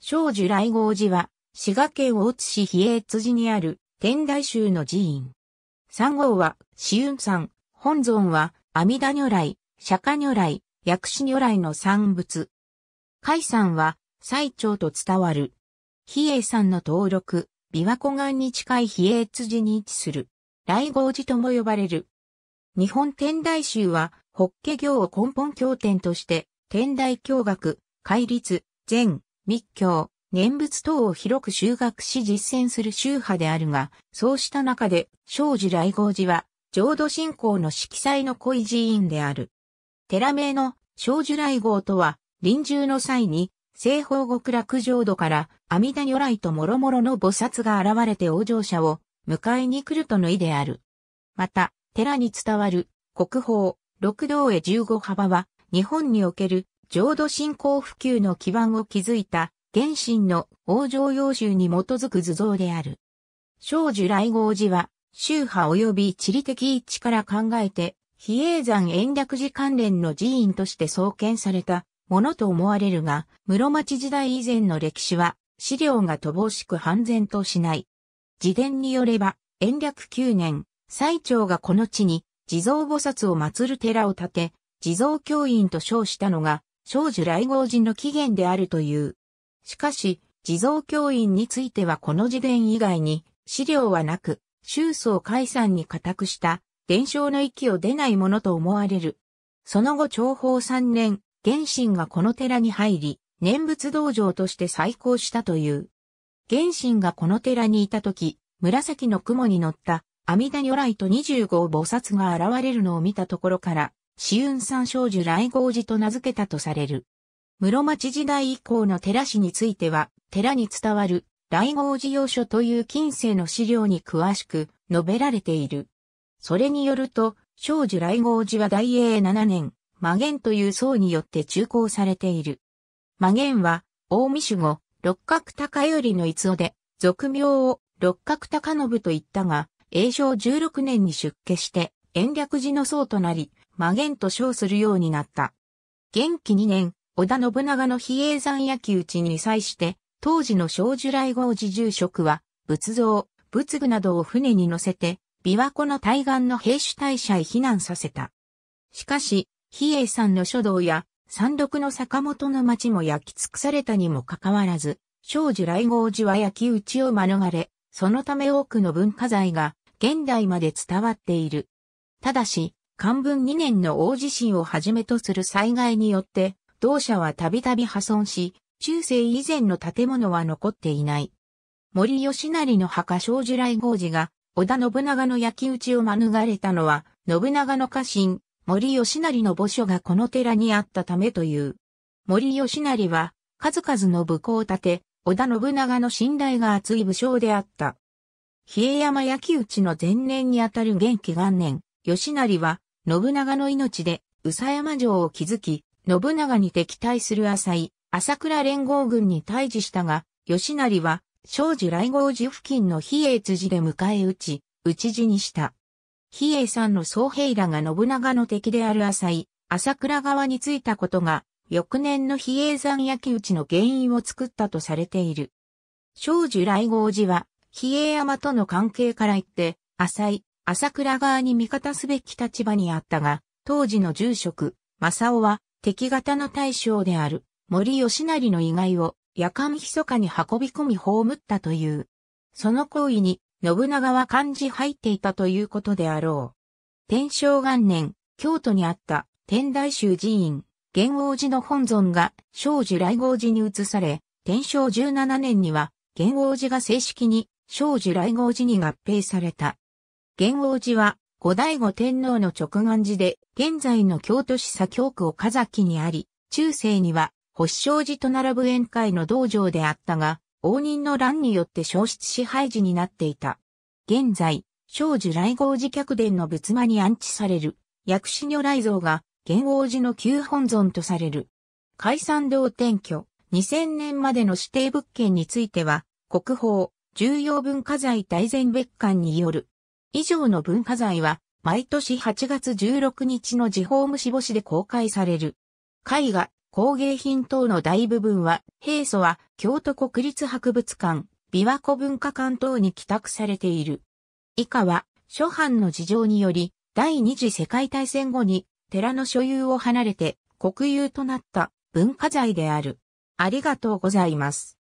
少女来号寺は、滋賀県大津市比叡辻にある天台宗の寺院。三号は、紫雲山、本尊は、阿弥陀如来、釈迦如来、薬師如来の産物。海山は、最長と伝わる。比叡山の登録、琵琶湖岸に近い比叡辻に位置する。来号寺とも呼ばれる。日本天台宗は、法華経を根本経典として、天台教学、戒律、禅、密教、念仏等を広く修学し実践する宗派であるが、そうした中で、庄司来合寺は、浄土信仰の色彩の濃い寺院である。寺名の庄司来合とは、臨終の際に、西方極楽浄土から阿弥陀如来と諸々の菩薩が現れて往生者を迎えに来るとの意である。また、寺に伝わる国宝、六道へ十五幅は、日本における浄土信仰普及の基盤を築いた、原神の王城要集に基づく図像である。少女来号寺は、宗派及び地理的一致から考えて、比叡山延暦寺関連の寺院として創建されたものと思われるが、室町時代以前の歴史は、資料が乏しく判然としない。自伝によれば、延暦9年、最長がこの地に、地蔵菩薩を祀る寺を建て、地蔵教員と称したのが、少女来合人の起源であるという。しかし、地蔵教員についてはこの自伝以外に資料はなく、宗宗解散に固くした伝承の域を出ないものと思われる。その後長宝三年、玄心がこの寺に入り、念仏道場として再興したという。玄心がこの寺にいた時、紫の雲に乗った阿弥陀如来と二十五菩薩が現れるのを見たところから、紫雲山少女来合寺と名付けたとされる。室町時代以降の寺師については、寺に伝わる来合寺要所という近世の資料に詳しく述べられている。それによると、少女来合寺は大英7年、魔言という僧によって中興されている。魔言は、大見守護、六角高頼の逸夫で、俗名を六角高信と言ったが、永正16年に出家して、延暦寺の僧となり、魔源と称するようになった。元気2年、織田信長の比叡山焼き討ちに際して、当時の小樹来号寺住職は、仏像、仏具などを船に乗せて、琵琶湖の対岸の兵士大社へ避難させた。しかし、比叡山の書道や、山麓の坂本の町も焼き尽くされたにもかかわらず、小樹来号寺は焼き討ちを免れ、そのため多くの文化財が現代まで伝わっている。ただし、漢文2年の大地震をはじめとする災害によって、同社はたびたび破損し、中世以前の建物は残っていない。森吉成の墓小樹来号寺が、織田信長の焼き討ちを免れたのは、信長の家臣、森吉成の墓所がこの寺にあったためという。森吉成は、数々の武功を立て、織田信長の信頼が厚い武将であった。比叡山焼き討ちの前年にあたる元気元年、吉成は、信長の命で宇佐山城を築き、信長に敵対する浅井、朝倉連合軍に対峙したが、吉成は、庄司来合寺付近の比叡辻で迎え撃ち、討ち死にした。比叡山の総兵らが信長の敵である浅井、朝倉側についたことが、翌年の比叡山焼き討ちの原因を作ったとされている。庄司来合寺は、比叡山との関係から言って、浅井、朝倉側に味方すべき立場にあったが、当時の住職、正雄は敵方の大将である森吉成の遺骸を夜間密かに運び込み葬ったという。その行為に信長は漢字入っていたということであろう。天正元年、京都にあった天台宗寺院、元王寺の本尊が正寺来号寺に移され、天正17年には元王寺が正式に正寺来号寺に合併された。元王寺は、後醍醐天皇の直眼寺で、現在の京都市左京区岡崎にあり、中世には、保証寺と並ぶ宴会の道場であったが、応仁の乱によって消失支配寺になっていた。現在、少女来号寺客殿の仏間に安置される、薬師如来像が、元王寺の旧本尊とされる。解散堂転居、2000年までの指定物件については、国宝、重要文化財大善別館による以上の文化財は、毎年8月16日の地方虫星しで公開される。絵画、工芸品等の大部分は、平素は京都国立博物館、琵琶湖文化館等に帰宅されている。以下は、諸藩の事情により、第二次世界大戦後に寺の所有を離れて国有となった文化財である。ありがとうございます。